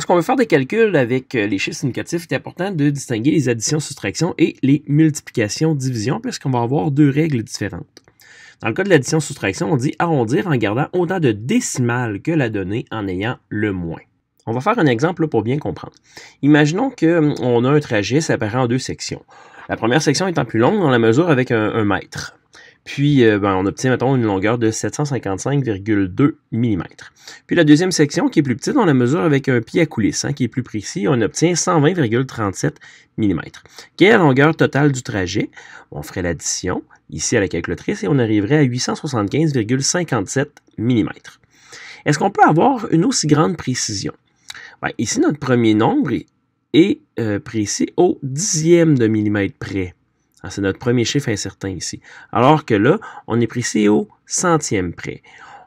Lorsqu'on veut faire des calculs avec euh, les chiffres significatifs, il est important de distinguer les additions, soustractions et les multiplications, divisions, puisqu'on va avoir deux règles différentes. Dans le cas de l'addition-soustraction, on dit arrondir en gardant autant de décimales que la donnée en ayant le moins. On va faire un exemple pour bien comprendre. Imaginons qu'on hum, a un trajet séparé en deux sections. La première section étant plus longue, on la mesure avec un mètre. Puis, euh, ben, on obtient, mettons, une longueur de 755,2 mm. Puis, la deuxième section, qui est plus petite, on la mesure avec un pied à coulisse, qui est plus précis. On obtient 120,37 mm. Quelle est la longueur totale du trajet? On ferait l'addition ici à la calculatrice et on arriverait à 875,57 mm. Est-ce qu'on peut avoir une aussi grande précision? Ben, ici, notre premier nombre est euh, précis au dixième de millimètre près. Ah, c'est notre premier chiffre incertain ici. Alors que là, on est précis au centième près.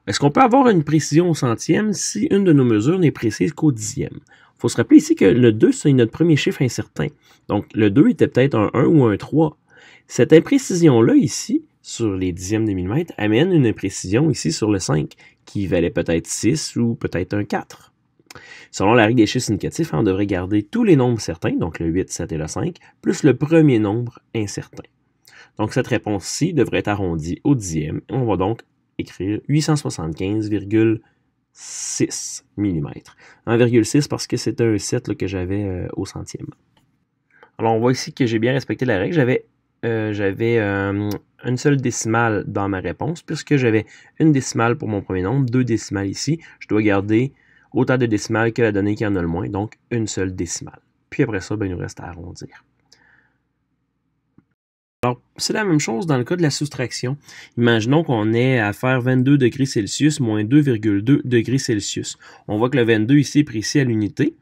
Est-ce qu'on peut avoir une précision au centième si une de nos mesures n'est précise qu'au dixième? Il faut se rappeler ici que le 2, c'est notre premier chiffre incertain. Donc, le 2 était peut-être un 1 ou un 3. Cette imprécision-là ici, sur les dixièmes de millimètre, amène une imprécision ici sur le 5, qui valait peut-être 6 ou peut-être un 4. Selon la règle des chiffres significatifs, hein, on devrait garder tous les nombres certains, donc le 8, 7 et le 5, plus le premier nombre incertain. Donc cette réponse-ci devrait être arrondie au dixième. On va donc écrire 875,6 mm. 1,6 parce que c'était un 7 que j'avais euh, au centième. Alors on voit ici que j'ai bien respecté la règle. J'avais euh, euh, une seule décimale dans ma réponse, puisque j'avais une décimale pour mon premier nombre, deux décimales ici. Je dois garder autant de décimales que la donnée qui en a le moins, donc une seule décimale. Puis après ça, ben, il nous reste à arrondir. Alors, c'est la même chose dans le cas de la soustraction. Imaginons qu'on est à faire 22 degrés Celsius moins 2,2 degrés Celsius. On voit que le 22 ici est précis à l'unité.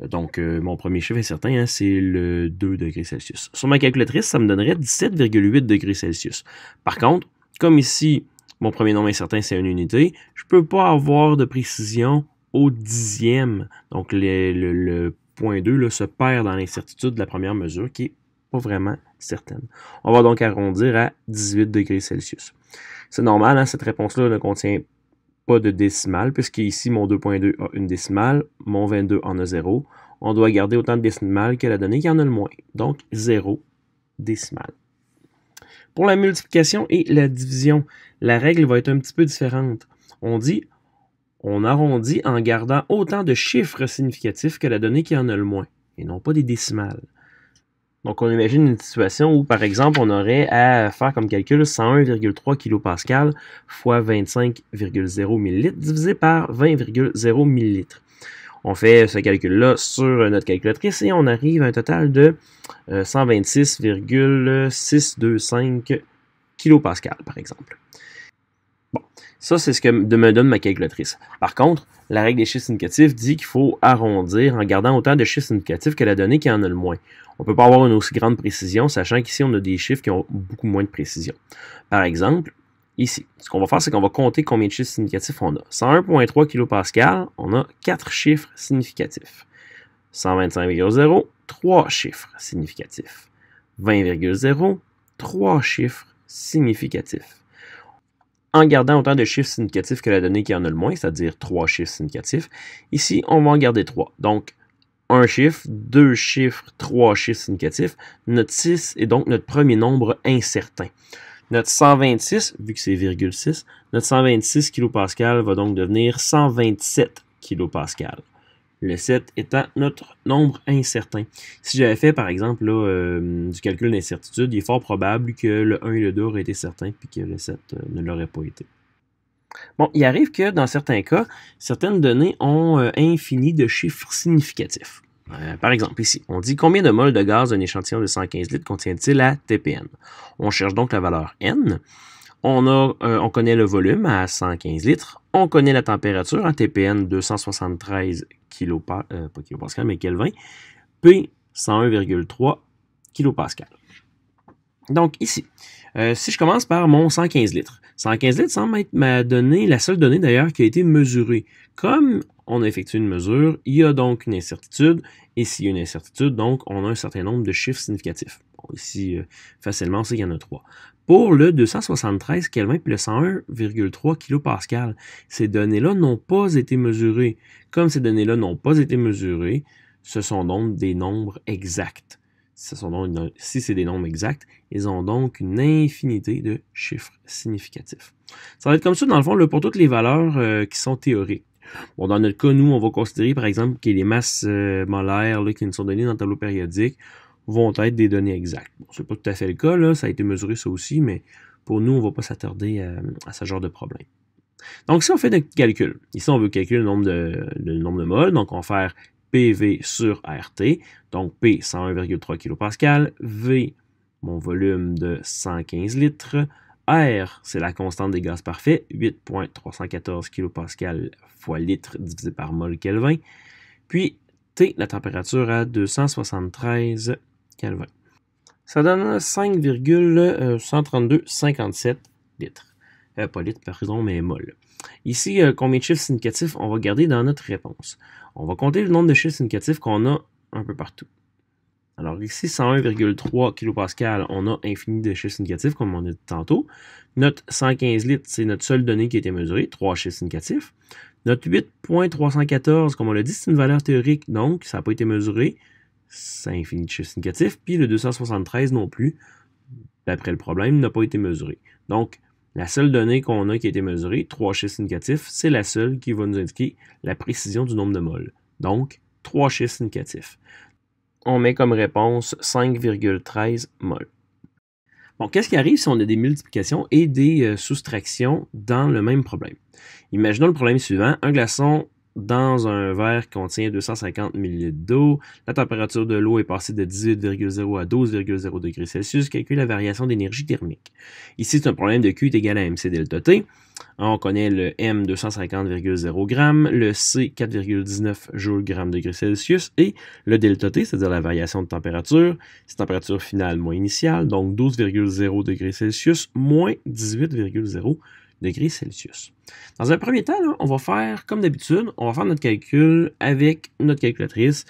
Euh, donc, euh, mon premier chiffre est certain, hein, c'est le 2 degrés Celsius. Sur ma calculatrice, ça me donnerait 17,8 degrés Celsius. Par contre, comme ici, mon premier nombre est certain, c'est une unité, je ne peux pas avoir de précision au dixième. Donc le, le, point 2 se perd dans l'incertitude de la première mesure qui n'est pas vraiment certaine. On va donc arrondir à 18 degrés Celsius. C'est normal, hein, cette réponse-là ne contient pas de décimale, puisque ici mon 2.2 a une décimale, mon 22 en a 0. On doit garder autant de décimales que la donnée qui en a le moins. Donc 0 décimale. Pour la multiplication et la division, la règle va être un petit peu différente. On dit on arrondit en gardant autant de chiffres significatifs que la donnée qui en a le moins, et non pas des décimales. Donc, on imagine une situation où, par exemple, on aurait à faire comme calcul 101,3 kPa fois 25,0 ml divisé par 20,0 ml. On fait ce calcul-là sur notre calculatrice et on arrive à un total de 126,625 euh, kPa, par exemple. Ça, c'est ce que me donne ma calculatrice. Par contre, la règle des chiffres significatifs dit qu'il faut arrondir en gardant autant de chiffres significatifs que la donnée qui en a le moins. On ne peut pas avoir une aussi grande précision, sachant qu'ici, on a des chiffres qui ont beaucoup moins de précision. Par exemple, ici, ce qu'on va faire, c'est qu'on va compter combien de chiffres significatifs on a. 101.3 kPa, on a 4 chiffres significatifs. 125,0, 3 chiffres significatifs. 20,0, 3 chiffres significatifs en gardant autant de chiffres significatifs que la donnée qui en a le moins, c'est-à-dire trois chiffres significatifs. Ici, on va en garder trois. Donc, un chiffre, deux chiffres, trois chiffres significatifs. Notre 6 est donc notre premier nombre incertain. Notre 126, vu que c'est virgule 6, notre 126 kPa va donc devenir 127 kPa le 7 étant notre nombre incertain. Si j'avais fait, par exemple, euh, du calcul d'incertitude, il est fort probable que le 1 et le 2 auraient été certains, puis que le 7 euh, ne l'aurait pas été. Bon, il arrive que dans certains cas, certaines données ont euh, infini de chiffres significatifs. par exemple, ici, on dit combien de moles de gaz un échantillon de 115 litres contient-il à TPN. On cherche donc la valeur N on, a, euh, on connaît le volume à 115 litres, on connaît la température en TPN 273 kPa pas kilopascal, mais Kelvin, P 101,3 kPa. Donc ici, euh, si je commence par mon 115 litres, 115 litres semble être ma donnée, la seule donnée d'ailleurs qui a été mesurée. Comme on a effectué une mesure, il y a donc une incertitude, et s'il y a une incertitude, donc on a un certain nombre de chiffres significatifs ici euh, facilement, on sait qu'il y en a trois. Pour le 273 Kelvin plus le 101,3 kPa, ces données-là n'ont pas été mesurées. Comme ces données-là n'ont pas été mesurées, ce sont donc des nombres exacts. Ce sont si c'est des nombres exacts, ils ont donc une infinité de chiffres significatifs. Ça va être comme ça, dans le fond, pour toutes les valeurs euh, qui sont théoriques. dans notre cas, nous, on va considérer, par exemple, que les masses euh, molaires qui nous sont données dans le tableau périodique, vont être des données exactes. ce n'est pas tout à fait le cas, ça a été mesuré ça aussi, mais pour nous, on ne va pas s'attarder euh, à, ce genre de problème. Donc, si on fait des calcul, ici, on veut calculer le nombre de, le nombre de moles, donc on va faire PV sur RT, donc P 101,3 kPa, V mon volume de 115 litres, R c'est la constante des gaz parfaits, 8,314 kPa fois litre divisé par mol Kelvin, puis T la température à 273 ça donne 5,132,57 euh, litres. Euh, pas litres, mais molle. Ici, euh, combien de chiffres significatifs on va garder dans notre réponse. On va compter le nombre de chiffres significatifs qu'on a un peu partout. Alors ici, 101,3 kPa, on a infini de chiffres significatifs, comme on a dit tantôt. Notre 115 litres, c'est notre seule donnée qui a été mesurée, 3 chiffres significatifs. Notre 8.314, comme on l'a dit, c'est une valeur théorique, donc ça n'a pas été mesuré c'est significatifs puis le 273 non plus, d'après le problème, n'a pas été mesuré. Donc, la seule donnée qu'on a qui a été mesurée, 3 chiffres significatifs, c'est la seule qui va nous indiquer la précision du nombre de moles. Donc, 3 chiffres significatifs. On met comme réponse 5,13 mol. Bon, qu'est-ce qui arrive si on a des multiplications et des euh, soustractions dans le même problème? Imaginons le problème suivant. Un glaçon dans un verre qui contient 250 ml d'eau. La température de l'eau est passée de 18,0 à 12,0 degrés Celsius. Calcule la variation d'énergie thermique. Ici, c'est un problème de Q est égal à MC delta T. On connaît le M 250,0 g, le C 4,19 joules grammes degrés Celsius et le delta T, c'est-à-dire la variation de température, c'est température finale moins initiale, donc 12,0 degrés Celsius moins 18,0 degrés Celsius. Dans un premier temps, on va faire, comme d'habitude, on va faire notre calcul avec notre calculatrice.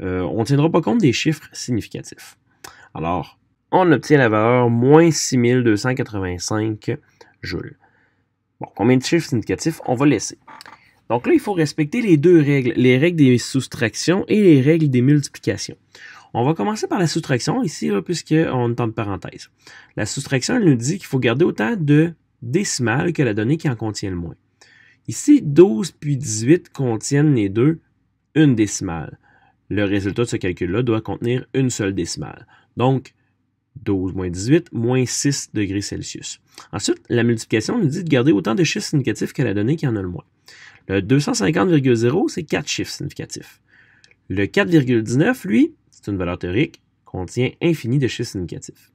Euh, on ne tiendra pas compte des chiffres significatifs. Alors, on obtient la valeur moins 6285 joules. Bon, combien de chiffres significatifs? On va laisser. Donc là, il faut respecter les deux règles, les règles des soustractions et les règles des multiplications. On va commencer par la soustraction ici, puisqu'on est en parenthèse. La soustraction, elle nous dit qu'il faut garder autant de décimale que la donnée qui en contient le moins. Ici, 12 puis 18 contiennent les deux une décimale. Le résultat de ce calcul-là doit contenir une seule décimale. Donc, 12 moins 18, moins 6 degrés Celsius. Ensuite, la multiplication nous dit de garder autant de chiffres significatifs que la donnée qui en a le moins. Le 250,0, c'est 4 chiffres significatifs. Le 4,19, lui, c'est une valeur théorique, contient infini de chiffres significatifs.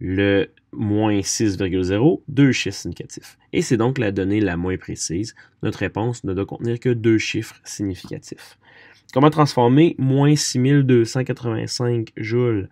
Le moins 6,0, deux chiffres significatifs. Et c'est donc la donnée la moins précise. Notre réponse ne doit contenir que deux chiffres significatifs. Comment transformer moins 6285 joules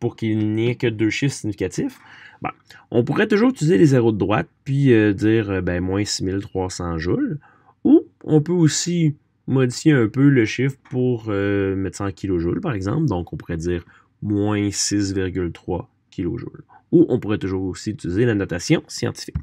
pour qu'il n'y ait que deux chiffres significatifs? Ben, on pourrait toujours utiliser les zéros de droite puis euh, dire euh, ben, moins 6300 joules. Ou on peut aussi modifier un peu le chiffre pour euh, mettre ça en kilojoules, par exemple. Donc, on pourrait dire moins 6,3 kilojoules ou on pourrait toujours aussi utiliser la notation scientifique.